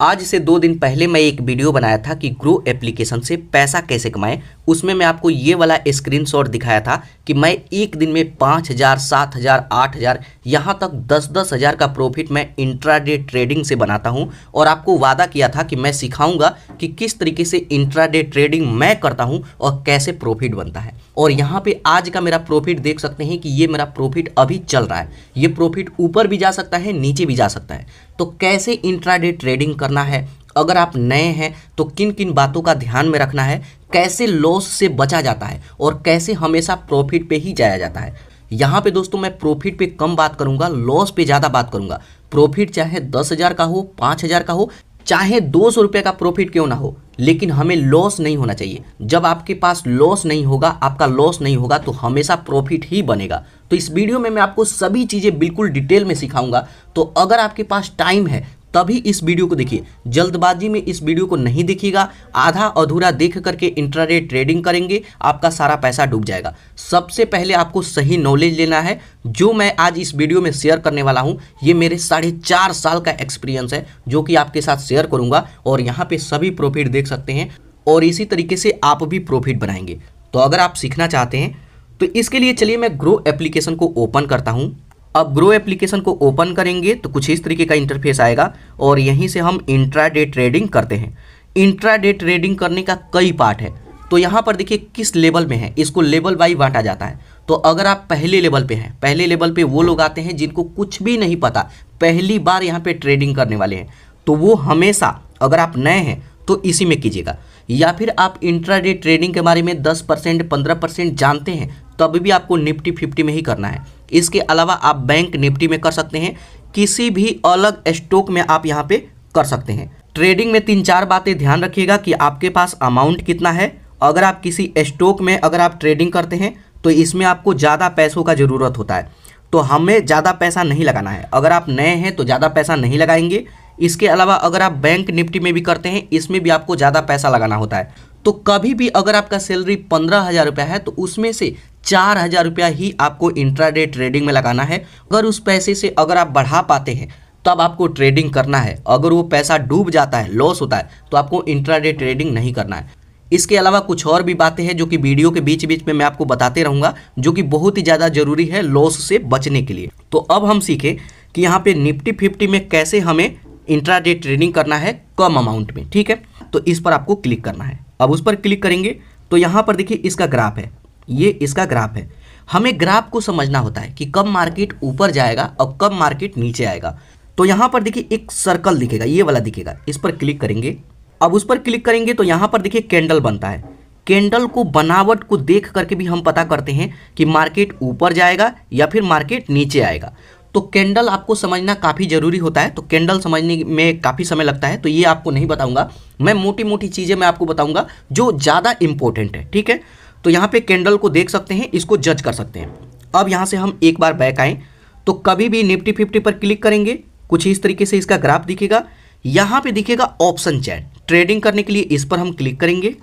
आज से दो दिन पहले मैं एक वीडियो बनाया था कि ग्रो एप्लीकेशन से पैसा कैसे कमाएं उसमें मैं आपको ये वाला स्क्रीनशॉट दिखाया था कि मैं एक दिन में पाँच हज़ार सात हज़ार आठ हज़ार यहाँ तक दस दस हज़ार का प्रॉफिट मैं इंट्राडे ट्रेडिंग से बनाता हूँ और आपको वादा किया था कि मैं सिखाऊंगा कि किस तरीके से इंट्राडे ट्रेडिंग मैं करता हूँ और कैसे प्रॉफिट बनता है और यहाँ पे आज का मेरा प्रॉफिट देख सकते हैं कि ये मेरा प्रॉफिट अभी चल रहा है ये प्रॉफिट ऊपर भी जा सकता है नीचे भी जा सकता है तो कैसे इंट्राडे ट्रेडिंग करना है अगर आप नए हैं तो किन किन बातों का ध्यान में रखना है कैसे लॉस से बचा जाता है और कैसे हमेशा प्रॉफिट पे ही जाया जाता है यहाँ पे दोस्तों मैं प्रॉफिट पे कम बात करूँगा लॉस पे ज़्यादा बात करूँगा प्रॉफिट चाहे दस हज़ार का हो पाँच हज़ार का हो चाहे दो सौ रुपये का प्रॉफिट क्यों ना हो लेकिन हमें लॉस नहीं होना चाहिए जब आपके पास लॉस नहीं होगा आपका लॉस नहीं होगा तो हमेशा प्रॉफिट ही बनेगा तो इस वीडियो में मैं आपको सभी चीज़ें बिल्कुल डिटेल में सिखाऊंगा तो अगर आपके पास टाइम है तभी इस वीडियो को देखिए जल्दबाजी में इस वीडियो को नहीं देखिएगा आधा अधूरा देख करके इंट्राडे ट्रेडिंग करेंगे आपका सारा पैसा डूब जाएगा सबसे पहले आपको सही नॉलेज लेना है जो मैं आज इस वीडियो में शेयर करने वाला हूं ये मेरे साढ़े चार साल का एक्सपीरियंस है जो कि आपके साथ शेयर करूंगा और यहाँ पे सभी प्रॉफिट देख सकते हैं और इसी तरीके से आप भी प्रॉफिट बनाएंगे तो अगर आप सीखना चाहते हैं तो इसके लिए चलिए मैं ग्रो एप्लीकेशन को ओपन करता हूँ अब ग्रो एप्लीकेशन को ओपन करेंगे तो कुछ इस तरीके का इंटरफेस आएगा और यहीं से हम इंट्राडे ट्रेडिंग करते हैं इंट्राडे ट्रेडिंग करने का कई पार्ट है तो यहाँ पर देखिए किस लेवल में है इसको लेवल बाई बांटा जाता है तो अगर आप पहले लेवल पे हैं पहले लेवल पे वो लोग आते हैं जिनको कुछ भी नहीं पता पहली बार यहाँ पे ट्रेडिंग करने वाले हैं तो वो हमेशा अगर आप नए हैं तो इसी में कीजिएगा या फिर आप इंट्रा ट्रेडिंग के बारे में 10 परसेंट पंद्रह परसेंट जानते हैं तब भी आपको निफ्टी फिफ्टी में ही करना है इसके अलावा आप बैंक निफ्टी में कर सकते हैं किसी भी अलग स्टॉक में आप यहाँ पे कर सकते हैं ट्रेडिंग में तीन चार बातें ध्यान रखिएगा कि आपके पास अमाउंट कितना है अगर आप किसी स्टॉक में अगर आप ट्रेडिंग करते हैं तो इसमें आपको ज़्यादा पैसों का ज़रूरत होता है तो हमें ज़्यादा पैसा नहीं लगाना है अगर आप नए हैं तो ज़्यादा पैसा नहीं लगाएंगे इसके अलावा अगर आप बैंक निफ्टी में भी करते हैं इसमें भी आपको ज़्यादा पैसा लगाना होता है तो कभी भी अगर आपका सैलरी पंद्रह हज़ार रुपया है तो उसमें से चार हज़ार रुपया ही आपको इंट्राडे ट्रेडिंग में लगाना है अगर उस पैसे से अगर आप बढ़ा पाते हैं तब आपको ट्रेडिंग करना है अगर वो पैसा डूब जाता है लॉस होता है तो आपको इंट्राडे ट्रेडिंग नहीं करना है इसके अलावा कुछ और भी बातें हैं जो कि वीडियो के बीच बीच में मैं आपको बताते रहूँगा जो कि बहुत ही ज़्यादा ज़रूरी है लॉस से बचने के लिए तो अब हम सीखें कि यहाँ पे निफ्टी फिफ्टी में कैसे हमें इंट्राडे ट्रेडिंग करना है कम अमाउंट में ठीक है तो इस पर आपको क्लिक करना है अब उस पर क्लिक करेंगे तो यहाँ पर देखिए इसका ग्राफ है ये इसका ग्राफ है हमें ग्राफ को समझना होता है कि कब मार्केट ऊपर जाएगा और कब मार्केट नीचे आएगा तो यहाँ पर देखिए एक सर्कल दिखेगा ये वाला दिखेगा इस पर क्लिक करेंगे अब उस पर क्लिक करेंगे तो यहाँ पर देखिए कैंडल बनता है कैंडल को बनावट को देख करके भी हम पता करते हैं कि मार्केट ऊपर जाएगा या फिर मार्केट नीचे आएगा तो कैंडल आपको समझना काफ़ी ज़रूरी होता है तो कैंडल समझने में काफ़ी समय लगता है तो ये आपको नहीं बताऊंगा मैं मोटी मोटी चीज़ें मैं आपको बताऊंगा जो ज़्यादा इंपॉर्टेंट है ठीक है तो यहाँ पे कैंडल को देख सकते हैं इसको जज कर सकते हैं अब यहाँ से हम एक बार बैक आएँ तो कभी भी निफ्टी फिफ्टी पर क्लिक करेंगे कुछ इस तरीके से इसका ग्राफ दिखेगा यहाँ पे दिखेगा ऑप्शन चैट ट्रेडिंग करने के लिए इस पर हम क्लिक करेंगे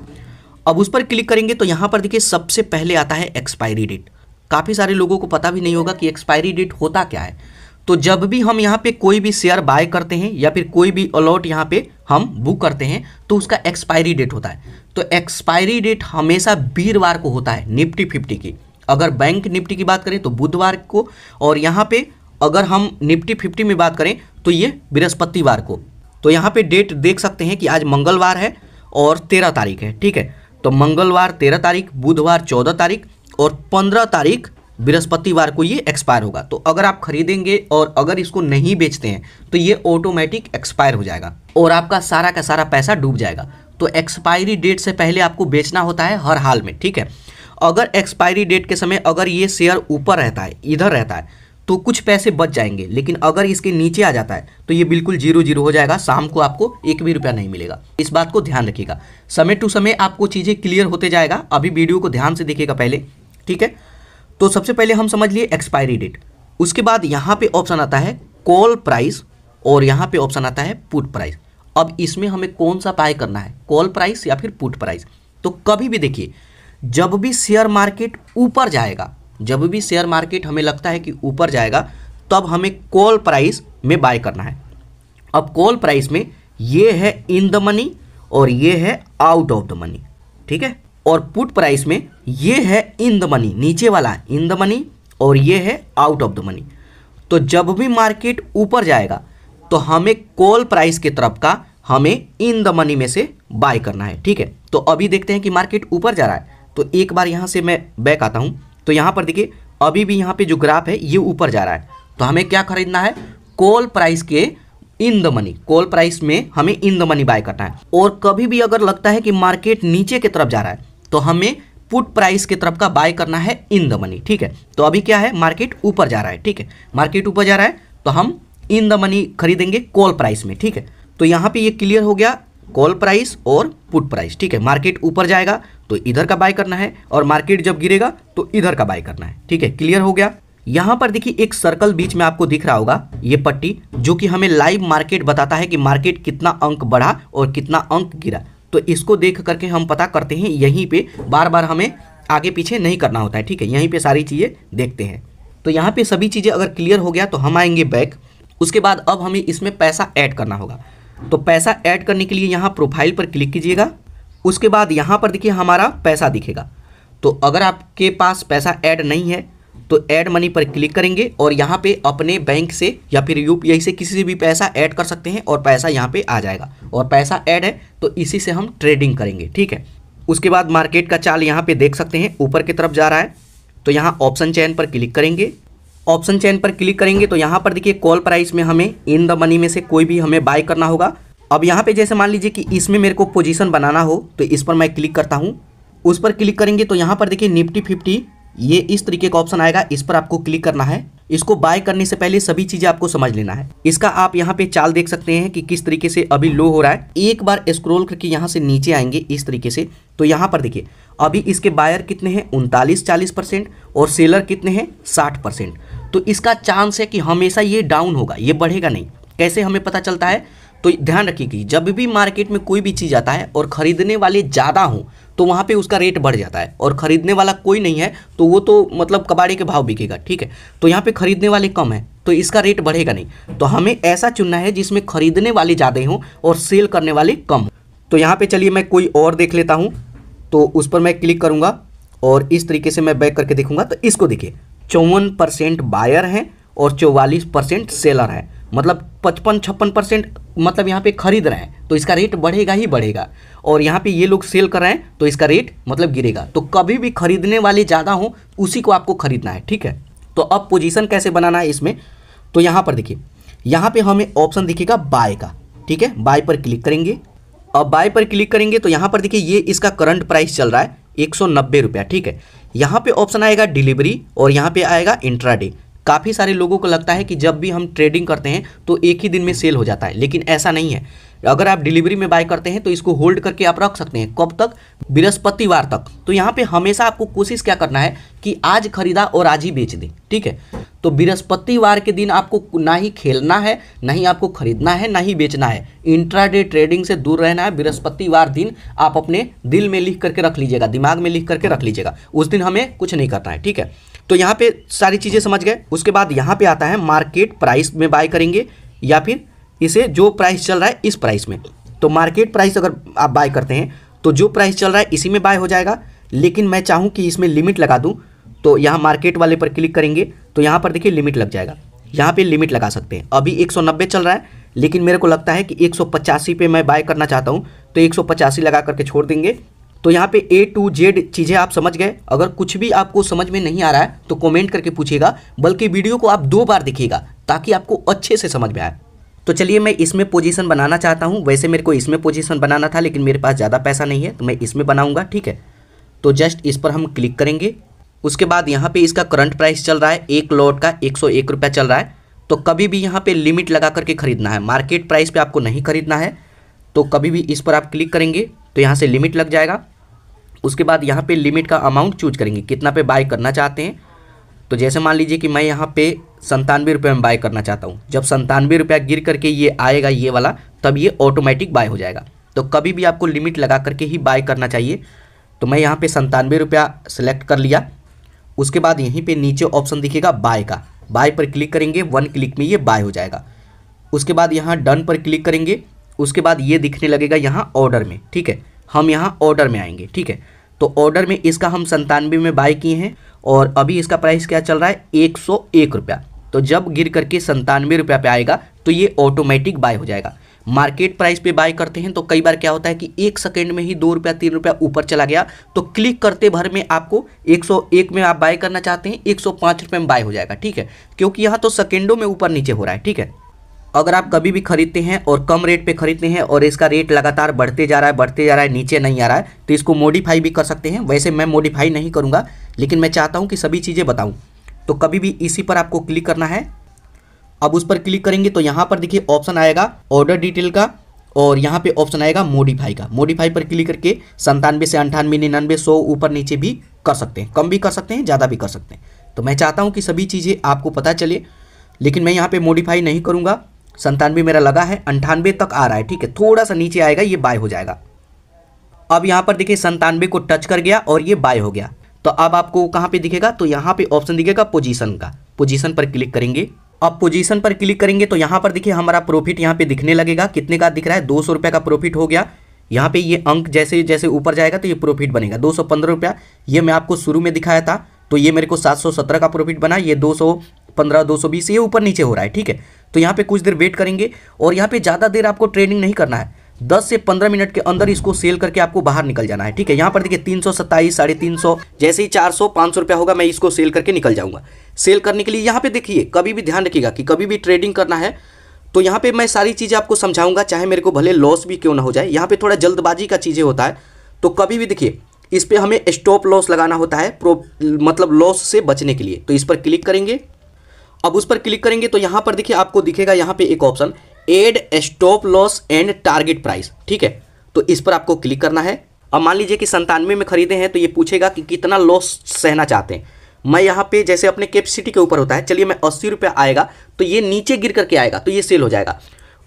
अब उस पर क्लिक करेंगे तो यहाँ पर देखिए सबसे पहले आता है एक्सपायरी डेट काफ़ी सारे लोगों को पता भी नहीं होगा कि एक्सपायरी डेट होता क्या है तो जब भी हम यहाँ पे कोई भी शेयर बाय करते हैं या फिर कोई भी अलॉट यहाँ पे हम बुक करते हैं तो उसका एक्सपायरी डेट होता है तो एक्सपायरी डेट हमेशा वीरवार को होता है निफ्टी फिफ्टी की अगर बैंक निफ्टी की बात करें तो बुधवार को और यहाँ पे अगर हम निफ्टी फिफ्टी में बात करें तो ये बृहस्पतिवार को तो यहाँ पे डेट देख सकते हैं कि आज मंगलवार है और तेरह तारीख है ठीक है तो मंगलवार तेरह तारीख बुधवार चौदह तारीख और पंद्रह तारीख बृहस्पतिवार को ये एक्सपायर होगा तो अगर आप खरीदेंगे और अगर इसको नहीं बेचते हैं तो ये ऑटोमेटिक एक्सपायर हो जाएगा और आपका सारा का सारा पैसा डूब जाएगा तो एक्सपायरी डेट से पहले आपको बेचना होता है हर हाल में ठीक है अगर एक्सपायरी डेट के समय अगर ये शेयर ऊपर रहता है इधर रहता है तो कुछ पैसे बच जाएंगे लेकिन अगर इसके नीचे आ जाता है तो ये बिल्कुल जीरो जीरो हो जाएगा शाम को आपको एक भी रुपया नहीं मिलेगा इस बात को ध्यान रखिएगा समय टू समय आपको चीज़ें क्लियर होते जाएगा अभी वीडियो को ध्यान से देखिएगा पहले ठीक है तो सबसे पहले हम समझ लिए एक्सपायरी डेट उसके बाद यहाँ पर ऑप्शन आता है कॉल प्राइस और यहाँ पर ऑप्शन आता है पुट प्राइस अब इसमें हमें कौन सा बाय करना है कॉल प्राइस या फिर पुट प्राइस तो कभी भी देखिए जब भी शेयर मार्केट ऊपर जाएगा जब भी शेयर मार्केट हमें लगता है कि ऊपर जाएगा तब हमें कॉल प्राइस में बाय करना है अब कॉल प्राइस में ये है इन द मनी और ये है आउट ऑफ द मनी ठीक है और पुट प्राइस में ये है इन द मनी नीचे वाला इन द मनी और ये है आउट ऑफ द मनी तो जब भी मार्केट ऊपर जाएगा तो हमें कॉल प्राइस की तरफ का हमें इन द मनी में से बाय करना है ठीक है तो अभी देखते हैं कि मार्केट ऊपर जा रहा है तो एक बार यहाँ से मैं बैक आता हूँ तो यहाँ पर देखिए अभी भी यहाँ पे जो ग्राफ है ये ऊपर जा रहा है तो हमें क्या खरीदना है कॉल प्राइस के in the money call price में हमें इन द मनी बाय करना है और कभी भी अगर लगता है कि मार्केट नीचे की तरफ जा रहा है तो हमें पुट प्राइस की तरफ का बाय करना है इन द मनी ठीक है तो अभी क्या है मार्केट ऊपर जा रहा है ठीक है मार्केट ऊपर जा रहा है तो हम इन द मनी खरीदेंगे कॉल प्राइस में ठीक है तो यहाँ पे ये क्लियर हो गया कॉल प्राइस और पुट प्राइस ठीक है मार्केट ऊपर जाएगा तो इधर का बाय करना है और मार्केट जब गिरेगा तो इधर का बाय करना है ठीक है क्लियर हो गया यहाँ पर देखिए एक सर्कल बीच में आपको दिख रहा होगा ये पट्टी जो कि हमें लाइव मार्केट बताता है कि मार्केट कितना अंक बढ़ा और कितना अंक गिरा तो इसको देख करके हम पता करते हैं यहीं पे बार बार हमें आगे पीछे नहीं करना होता है ठीक है यहीं पे सारी चीज़ें देखते हैं तो यहाँ पे सभी चीज़ें अगर क्लियर हो गया तो हम आएंगे बैक उसके बाद अब हमें इसमें पैसा ऐड करना होगा तो पैसा ऐड करने के लिए यहाँ प्रोफाइल पर क्लिक कीजिएगा उसके बाद यहाँ पर देखिए हमारा पैसा दिखेगा तो अगर आपके पास पैसा ऐड नहीं है तो ऐड मनी पर क्लिक करेंगे और यहाँ पे अपने बैंक से या फिर यू से किसी से भी पैसा ऐड कर सकते हैं और पैसा यहाँ पे आ जाएगा और पैसा ऐड है तो इसी से हम ट्रेडिंग करेंगे ठीक है उसके बाद मार्केट का चाल यहाँ पे देख सकते हैं ऊपर की तरफ जा रहा है तो यहाँ ऑप्शन चयन पर क्लिक करेंगे ऑप्शन चैन पर क्लिक करेंगे तो यहाँ पर देखिए कॉल प्राइस में हमें इन द मनी में से कोई भी हमें बाय करना होगा अब यहाँ पे जैसे मान लीजिए कि इसमें मेरे को पोजीशन बनाना हो तो इस पर मैं क्लिक करता हूँ उस पर क्लिक करेंगे तो यहाँ पर देखिए निफ्टी फिफ्टी ये इस तरीके का ऑप्शन आएगा इस पर आपको क्लिक करना है इसको बाय करने से पहले सभी चीजें आपको समझ लेना है इसका आप यहाँ पे चाल देख सकते हैं कि किस तरीके से अभी लो हो रहा है एक बार स्क्रोल करके यहाँ से नीचे आएंगे इस तरीके से तो यहाँ पर देखिए अभी इसके बायर कितने हैं उनतालीस चालीस परसेंट और सेलर कितने हैं साठ परसेंट तो इसका चांस है कि हमेशा ये डाउन होगा ये बढ़ेगा नहीं कैसे हमें पता चलता है तो ध्यान रखिए कि जब भी मार्केट में कोई भी चीज़ आता है और ख़रीदने वाले ज़्यादा हों तो वहाँ पे उसका रेट बढ़ जाता है और ख़रीदने वाला कोई नहीं है तो वो तो मतलब कबाड़ी के भाव बिकेगा ठीक है तो यहाँ पे ख़रीदने वाले कम है तो इसका रेट बढ़ेगा नहीं तो हमें ऐसा चुनना है जिसमें ख़रीदने वाले ज़्यादा हों और सेल करने वाले कम हों तो यहाँ पर चलिए मैं कोई और देख लेता हूँ तो उस पर मैं क्लिक करूँगा और इस तरीके से मैं बैक करके देखूँगा तो इसको देखिए चौवन परसेंट बायर हैं और चौवालीस परसेंट सेलर हैं मतलब पचपन छप्पन परसेंट मतलब यहाँ पे खरीद रहे हैं तो इसका रेट बढ़ेगा ही बढ़ेगा और यहाँ पे ये लोग सेल कर रहे हैं तो इसका रेट मतलब गिरेगा तो कभी भी खरीदने वाले ज़्यादा हों उसी को आपको खरीदना है ठीक है तो अब पोजीशन कैसे बनाना है इसमें तो यहाँ पर देखिए यहाँ पे हमें ऑप्शन दिखेगा बाय का ठीक है बाय पर क्लिक करेंगे अब बाय पर क्लिक करेंगे तो यहाँ पर देखिए ये इसका करंट प्राइस चल रहा है एक सौ ठीक है यहाँ पे ऑप्शन आएगा डिलीवरी और यहाँ पे आएगा इंट्राडे काफ़ी सारे लोगों को लगता है कि जब भी हम ट्रेडिंग करते हैं तो एक ही दिन में सेल हो जाता है लेकिन ऐसा नहीं है अगर आप डिलीवरी में बाय करते हैं तो इसको होल्ड करके आप रख सकते हैं कब तक बृहस्पतिवार तक तो यहाँ पे हमेशा आपको कोशिश क्या करना है कि आज खरीदा और आज ही बेच दें ठीक है तो बृहस्पतिवार के दिन आपको ना ही खेलना है ना ही आपको खरीदना है ना ही बेचना है इंट्राडे ट्रेडिंग से दूर रहना है बृहस्पतिवार दिन आप अपने दिल में लिख करके रख लीजिएगा दिमाग में लिख करके रख लीजिएगा उस दिन हमें कुछ नहीं करना है ठीक है तो यहाँ पे सारी चीज़ें समझ गए उसके बाद यहाँ पे आता है मार्केट प्राइस में बाय करेंगे या फिर इसे जो प्राइस चल रहा है इस प्राइस में तो मार्केट प्राइस अगर आप बाय करते हैं तो जो प्राइस चल रहा है इसी में बाय हो जाएगा लेकिन मैं चाहूँ कि इसमें लिमिट लगा दूँ तो यहाँ मार्केट वाले पर क्लिक करेंगे तो यहाँ पर देखिए लिमिट लग जाएगा यहाँ पे लिमिट लगा सकते हैं अभी 190 चल रहा है लेकिन मेरे को लगता है कि एक पे मैं बाय करना चाहता हूँ तो एक लगा करके छोड़ देंगे तो यहाँ पे ए टू जेड चीज़ें आप समझ गए अगर कुछ भी आपको समझ में नहीं आ रहा है तो कमेंट करके पूछिएगा बल्कि वीडियो को आप दो बार देखिएगा ताकि आपको अच्छे से समझ में आए तो चलिए मैं इसमें पोजीशन बनाना चाहता हूँ वैसे मेरे को इसमें पोजीशन बनाना था लेकिन मेरे पास ज़्यादा पैसा नहीं है तो मैं इसमें बनाऊँगा ठीक है तो जस्ट इस पर हम क्लिक करेंगे उसके बाद यहाँ पे इसका करंट प्राइस चल रहा है एक लॉट का एक सौ एक रुपया चल रहा है तो कभी भी यहाँ पर लिमिट लगा करके खरीदना है मार्केट प्राइस पर आपको नहीं खरीदना है तो कभी भी इस पर आप क्लिक करेंगे तो यहाँ से लिमिट लग जाएगा उसके बाद यहाँ पे लिमिट का अमाउंट चूज करेंगे कितना पे बाय करना चाहते हैं तो जैसे मान लीजिए कि मैं यहाँ पे संतानवे रुपये में बाय करना चाहता हूँ जब संतानवे रुपया गिर करके ये आएगा ये वाला तब ये ऑटोमेटिक बाय हो जाएगा तो कभी भी आपको लिमिट लगा करके ही बाय करना चाहिए तो मैं यहाँ पे संतानवे रुपया सेलेक्ट कर लिया उसके बाद यहीं पे नीचे ऑप्शन दिखेगा बाय का बाय पर क्लिक करेंगे वन क्लिक में ये बाय हो जाएगा उसके बाद यहाँ डन पर क्लिक करेंगे उसके बाद ये दिखने लगेगा यहाँ ऑर्डर में ठीक है हम यहाँ ऑर्डर में आएंगे ठीक है तो ऑर्डर में इसका हम संतानवे में बाई किए हैं और अभी इसका प्राइस क्या चल रहा है एक सौ एक रुपया तो जब गिर करके संतानवे रुपया पे आएगा तो ये ऑटोमेटिक बाय हो जाएगा मार्केट प्राइस पे बाय करते हैं तो कई बार क्या होता है कि एक सेकेंड में ही दो रुपया तीन रुपया ऊपर चला गया तो क्लिक करते भर में आपको 101 में आप बाय करना चाहते हैं 105 रुपये में बाय हो जाएगा ठीक है क्योंकि यहाँ तो सेकेंडों में ऊपर नीचे हो रहा है ठीक है अगर आप कभी भी खरीदते हैं और कम रेट पे खरीदते हैं और इसका रेट लगातार बढ़ते जा रहा है बढ़ते जा रहा है नीचे नहीं आ रहा है तो इसको मॉडिफाई भी कर सकते हैं वैसे मैं मॉडिफाई नहीं करूँगा लेकिन मैं चाहता हूँ कि सभी चीज़ें बताऊँ तो कभी भी इसी पर आपको क्लिक करना है अब उस पर क्लिक करेंगे तो यहाँ पर देखिए ऑप्शन आएगा ऑर्डर डिटेल का और यहाँ पे ऑप्शन आएगा मोडिफाई का मोडिफाई पर क्लिक करके संतानवे से अंठानवे निन्यानवे सौ ऊपर नीचे भी कर सकते हैं कम भी कर सकते हैं ज़्यादा भी कर सकते हैं तो मैं चाहता हूँ कि सभी चीज़ें आपको पता चले लेकिन मैं यहाँ पे मोडिफाई नहीं करूँगा संतानवे मेरा लगा है अंठानवे तक आ रहा है ठीक है थोड़ा सा नीचे आएगा ये बाय हो जाएगा अब यहाँ पर देखिए संतानवे को टच कर गया और ये बाय हो गया तो अब आपको कहाँ पे दिखेगा तो यहाँ पे ऑप्शन दिखेगा पोजीशन का पोजीशन पर क्लिक करेंगे अब पोजीशन पर क्लिक करेंगे तो यहाँ पर देखिए हमारा प्रॉफिट यहाँ पे दिखने लगेगा कितने का दिख रहा है दो सौ रुपये का प्रॉफिट हो गया यहाँ पे ये अंक जैसे जैसे ऊपर जाएगा तो ये प्रॉफिट बनेगा दो सौ पंद्रह रुपया ये मैं आपको शुरू में दिखाया था तो ये मेरे को सात सौ सत्रह का प्रॉफिट बना ये दो सौ पंद्रह दो सौ बीस ये ऊपर नीचे हो रहा है ठीक है तो यहाँ पे कुछ देर वेट करेंगे और यहाँ पे ज़्यादा देर आपको ट्रेडिंग नहीं करना है दस से पंद्रह मिनट के अंदर इसको सेल करके आपको बाहर निकल जाना है ठीक है यहाँ पर देखिए तीन सौ सत्ताईस साढ़े तीन सौ जैसे ही चार सौ पाँच सौ रुपया होगा मैं इसको सेल करके निकल जाऊँगा सेल करने के लिए यहाँ पे देखिए कभी भी ध्यान रखिएगा कि कभी भी ट्रेडिंग करना है तो यहाँ पे मैं सारी चीज़ें आपको समझाऊंगा चाहे मेरे को भले लॉस भी क्यों ना हो जाए यहाँ पर थोड़ा जल्दबाजी का चीज़ें होता है तो कभी भी देखिए इस पर हमें स्टॉप लॉस लगाना होता है मतलब लॉस से बचने के लिए तो इस पर क्लिक करेंगे अब उस पर क्लिक करेंगे तो यहाँ पर देखिए आपको दिखेगा यहाँ पे एक option add stop loss and target price ठीक है तो इस पर आपको क्लिक करना है अब मान लीजिए कि संतानवे में खरीदे हैं तो ये पूछेगा कि कितना लॉस सहना चाहते हैं मैं यहाँ पे जैसे अपने कैपेसिटी के ऊपर होता है चलिए मैं अस्सी रुपये आएगा तो ये नीचे गिर करके आएगा तो ये सेल हो जाएगा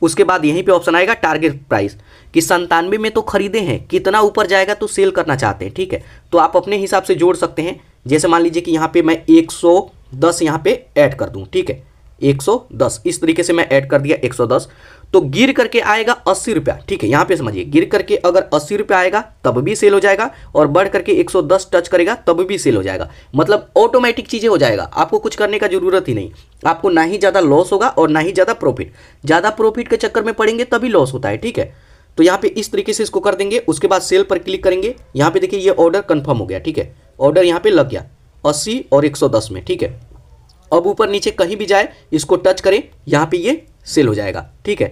उसके बाद यहीं पे ऑप्शन आएगा टारगेट प्राइस कि संतानवे में तो खरीदे हैं कितना ऊपर जाएगा तो सेल करना चाहते हैं ठीक है तो आप अपने हिसाब से जोड़ सकते हैं जैसे मान लीजिए कि यहाँ पर मैं एक सौ दस यहाँ पे ऐड कर दूँ ठीक है 110 इस तरीके से मैं ऐड कर दिया 110 तो गिर करके आएगा अस्सी रुपया ठीक है यहाँ पे समझिए गिर करके अगर अस्सी रुपया आएगा तब भी सेल हो जाएगा और बढ़ करके 110 टच करेगा तब भी सेल हो जाएगा मतलब ऑटोमेटिक चीज़ें हो जाएगा आपको कुछ करने का जरूरत ही नहीं आपको ना ही ज़्यादा लॉस होगा और ना ही ज़्यादा प्रॉफिट ज़्यादा प्रॉफिट के चक्कर में पड़ेंगे तभी लॉस होता है ठीक है तो यहाँ पे इस तरीके से इसको कर देंगे उसके बाद सेल पर क्लिक करेंगे यहाँ पे देखिए ये ऑर्डर कन्फर्म हो गया ठीक है ऑर्डर यहाँ पे लग गया अस्सी और एक सौ दस में ठीक है अब ऊपर नीचे कहीं भी जाए इसको टच करें यहाँ पे ये सेल हो जाएगा ठीक है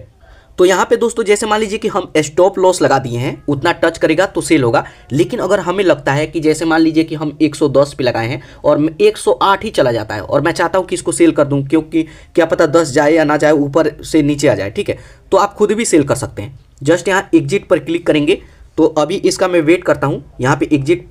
तो यहाँ पे दोस्तों जैसे मान लीजिए कि हम स्टॉप लॉस लगा दिए हैं उतना टच करेगा तो सेल होगा लेकिन अगर हमें लगता है कि जैसे मान लीजिए कि हम 110 पे लगाए हैं और 108 ही चला जाता है और मैं चाहता हूँ कि इसको सेल कर दूँ क्योंकि क्या पता 10 जाए या ना जाए ऊपर से नीचे आ जाए ठीक है तो आप खुद भी सेल कर सकते हैं जस्ट यहाँ एग्जिट पर क्लिक करेंगे तो अभी इसका मैं वेट करता हूँ यहाँ पर एग्जिट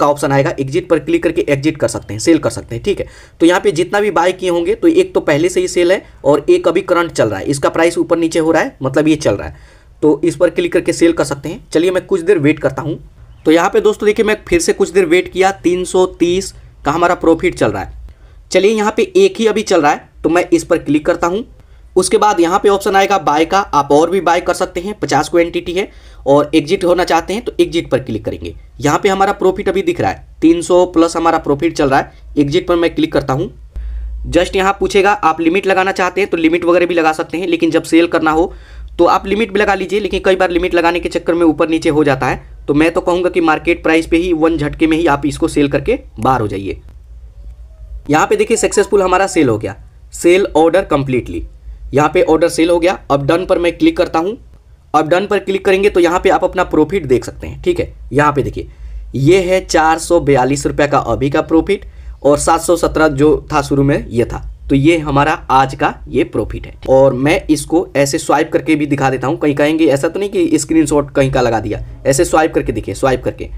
का ऑप्शन आएगा एग्जिट पर क्लिक करके एग्जिट कर सकते हैं सेल कर सकते हैं ठीक है तो यहाँ पे जितना भी बाय किए होंगे तो एक तो पहले से ही सेल है और एक अभी करंट चल रहा है इसका प्राइस ऊपर नीचे हो रहा है मतलब ये चल रहा है तो इस पर क्लिक करके सेल कर सकते हैं चलिए मैं कुछ देर वेट करता हूँ तो यहाँ पे दोस्तों देखिए मैं फिर से कुछ देर वेट किया तीन का हमारा प्रॉफिट चल रहा है चलिए यहाँ पे एक ही अभी चल रहा है तो मैं इस पर क्लिक करता हूँ उसके बाद यहाँ पे ऑप्शन आएगा बाय का आप और भी बाय कर सकते हैं पचास को एंटिटी है और एग्जिट होना चाहते हैं तो एग्जिट पर क्लिक करेंगे यहाँ पे हमारा प्रॉफिट अभी दिख रहा है सौ प्लस हमारा प्रॉफिट चल रहा है एग्जिट पर मैं क्लिक करता हूँ जस्ट यहाँ पूछेगा आप लिमिट लगाना चाहते हैं तो लिमिट वगैरह भी लगा सकते हैं लेकिन जब सेल करना हो तो आप लिमिट भी लगा लीजिए लेकिन कई बार लिमिट लगाने के चक्कर में ऊपर नीचे हो जाता है तो मैं तो कहूँगा कि मार्केट प्राइस पे ही वन झटके में ही आप इसको सेल करके बाहर हो जाइए यहाँ पे देखिए सक्सेसफुल हमारा सेल हो गया सेल ऑर्डर कंप्लीटली यहाँ पे ऑर्डर सेल हो गया अब डन पर मैं क्लिक करता हूँ अब डन पर क्लिक करेंगे तो यहाँ पे आप अपना प्रॉफिट देख सकते हैं ठीक है यहाँ पे देखिए ये है चार सौ बयालीस रुपये का अभी का प्रॉफिट और सात सौ सत्रह जो था शुरू में ये था तो ये हमारा आज का ये प्रॉफिट है और मैं इसको ऐसे स्वाइप करके भी दिखा देता हूँ कहीं कहेंगे ऐसा तो नहीं कि स्क्रीन कहीं का लगा दिया ऐसे स्वाइप करके दिखे स्वाइप करके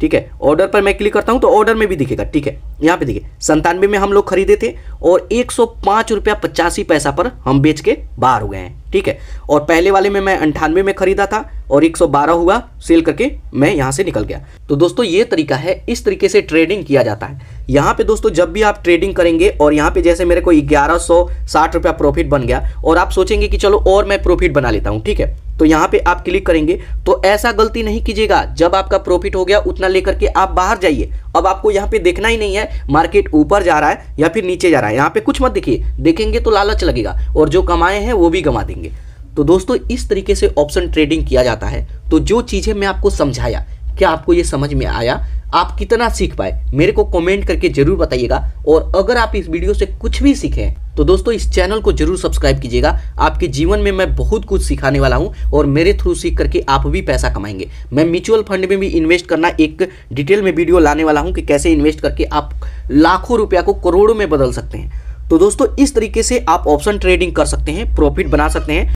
ठीक है ऑर्डर पर मैं क्लिक करता हूँ तो ऑर्डर में भी दिखेगा ठीक है यहाँ पे देखिए संतानवे में हम लोग खरीदे थे और एक सौ पाँच रुपया पचासी पैसा पर हम बेच के बाहर हो गए हैं ठीक है और पहले वाले में मैं अंठानवे में खरीदा था और 112 हुआ सेल करके मैं यहाँ से निकल गया तो दोस्तों ये तरीका है इस तरीके से ट्रेडिंग किया जाता है यहाँ पे दोस्तों जब भी आप ट्रेडिंग करेंगे और यहाँ पे जैसे मेरे को ग्यारह सौ साठ रुपया प्रॉफिट बन गया और आप सोचेंगे कि चलो और मैं प्रॉफिट बना लेता हूँ ठीक है तो यहाँ पे आप क्लिक करेंगे तो ऐसा गलती नहीं कीजिएगा जब आपका प्रॉफिट हो गया उतना लेकर के आप बाहर जाइए अब आपको यहाँ पे देखना ही नहीं है मार्केट ऊपर जा रहा है या फिर नीचे जा रहा है यहाँ पे कुछ मत देखिए देखेंगे तो लालच लगेगा और जो कमाए हैं वो भी गंवा देंगे तो दोस्तों इस तरीके से ऑप्शन ट्रेडिंग किया जाता है तो जो चीज़ें मैं आपको समझाया क्या आपको ये समझ में आया आप कितना सीख पाए मेरे को कमेंट करके जरूर बताइएगा और अगर आप इस वीडियो से कुछ भी सीखें तो दोस्तों इस चैनल को जरूर सब्सक्राइब कीजिएगा आपके जीवन में मैं बहुत कुछ सिखाने वाला हूं और मेरे थ्रू सीख करके आप भी पैसा कमाएंगे मैं म्यूचुअल फंड में भी इन्वेस्ट करना एक डिटेल में वीडियो लाने वाला हूँ कि कैसे इन्वेस्ट करके आप लाखों रुपया को करोड़ों में बदल सकते हैं तो दोस्तों इस तरीके से आप ऑप्शन ट्रेडिंग कर सकते हैं प्रॉफिट बना सकते हैं